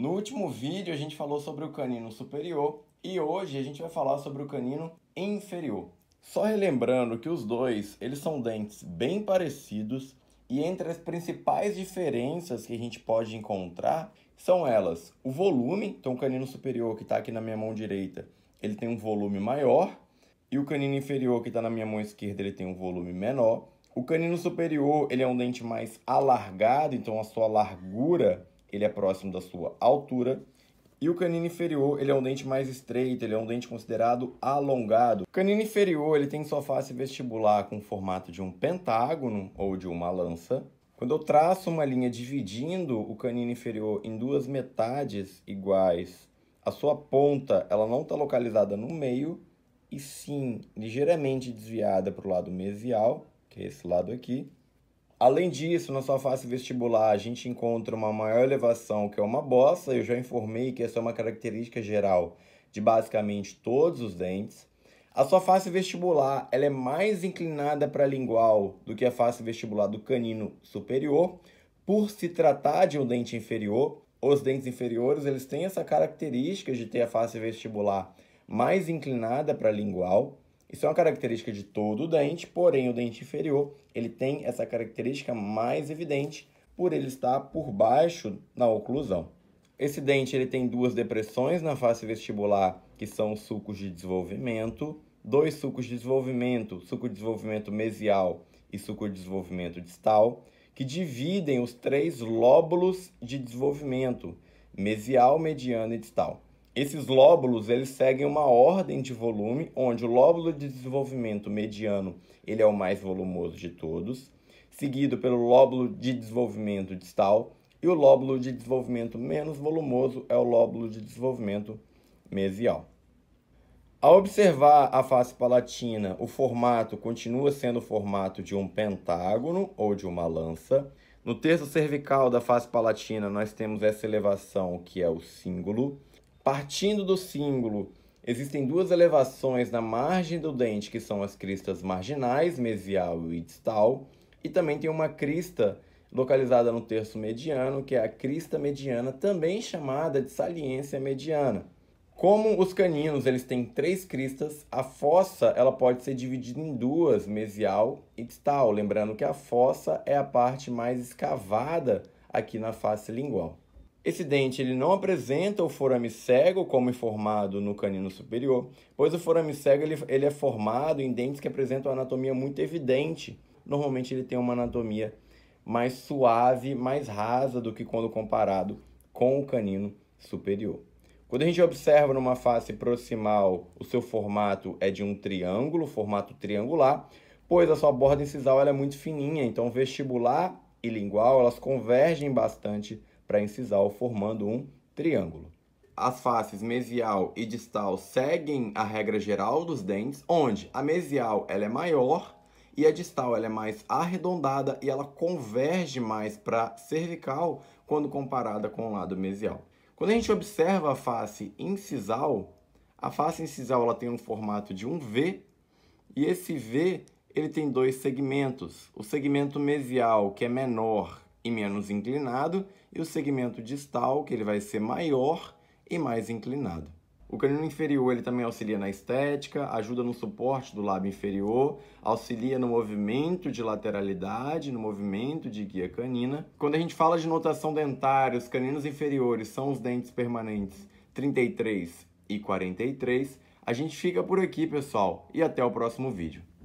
No último vídeo a gente falou sobre o canino superior e hoje a gente vai falar sobre o canino inferior. Só relembrando que os dois, eles são dentes bem parecidos e entre as principais diferenças que a gente pode encontrar são elas: o volume, então o canino superior que está aqui na minha mão direita, ele tem um volume maior, e o canino inferior que está na minha mão esquerda, ele tem um volume menor. O canino superior, ele é um dente mais alargado, então a sua largura ele é próximo da sua altura. E o canino inferior, ele é um dente mais estreito, ele é um dente considerado alongado. O canino inferior, ele tem sua face vestibular com o formato de um pentágono ou de uma lança. Quando eu traço uma linha dividindo o canino inferior em duas metades iguais, a sua ponta, ela não está localizada no meio, e sim ligeiramente desviada para o lado mesial, que é esse lado aqui, Além disso, na sua face vestibular, a gente encontra uma maior elevação, que é uma bossa. Eu já informei que essa é uma característica geral de basicamente todos os dentes. A sua face vestibular ela é mais inclinada para lingual do que a face vestibular do canino superior. Por se tratar de um dente inferior, os dentes inferiores eles têm essa característica de ter a face vestibular mais inclinada para lingual. Isso é uma característica de todo o dente, porém o dente inferior ele tem essa característica mais evidente por ele estar por baixo na oclusão. Esse dente ele tem duas depressões na face vestibular, que são os sulcos de desenvolvimento, dois sucos de desenvolvimento, suco de desenvolvimento mesial e suco de desenvolvimento distal, que dividem os três lóbulos de desenvolvimento, mesial, mediano e distal. Esses lóbulos, eles seguem uma ordem de volume, onde o lóbulo de desenvolvimento mediano, ele é o mais volumoso de todos, seguido pelo lóbulo de desenvolvimento distal, e o lóbulo de desenvolvimento menos volumoso é o lóbulo de desenvolvimento mesial. Ao observar a face palatina, o formato continua sendo o formato de um pentágono ou de uma lança. No terço cervical da face palatina, nós temos essa elevação que é o cíngulo. Partindo do símbolo, existem duas elevações na margem do dente, que são as cristas marginais, mesial e distal, e também tem uma crista localizada no terço mediano, que é a crista mediana, também chamada de saliência mediana. Como os caninos eles têm três cristas, a fossa ela pode ser dividida em duas, mesial e distal, lembrando que a fossa é a parte mais escavada aqui na face lingual. Esse dente ele não apresenta o forame cego como informado no canino superior, pois o forame cego ele, ele é formado em dentes que apresentam anatomia muito evidente. Normalmente ele tem uma anatomia mais suave, mais rasa do que quando comparado com o canino superior. Quando a gente observa numa face proximal, o seu formato é de um triângulo, formato triangular, pois a sua borda incisal é muito fininha, então vestibular e lingual elas convergem bastante para incisal, formando um triângulo. As faces mesial e distal seguem a regra geral dos dentes, onde a mesial ela é maior e a distal ela é mais arredondada e ela converge mais para cervical quando comparada com o lado mesial. Quando a gente observa a face incisal, a face incisal ela tem um formato de um V e esse V ele tem dois segmentos. O segmento mesial, que é menor e menos inclinado, e o segmento distal, que ele vai ser maior e mais inclinado. O canino inferior ele também auxilia na estética, ajuda no suporte do lábio inferior, auxilia no movimento de lateralidade, no movimento de guia canina. Quando a gente fala de notação dentária, os caninos inferiores são os dentes permanentes 33 e 43. A gente fica por aqui, pessoal, e até o próximo vídeo.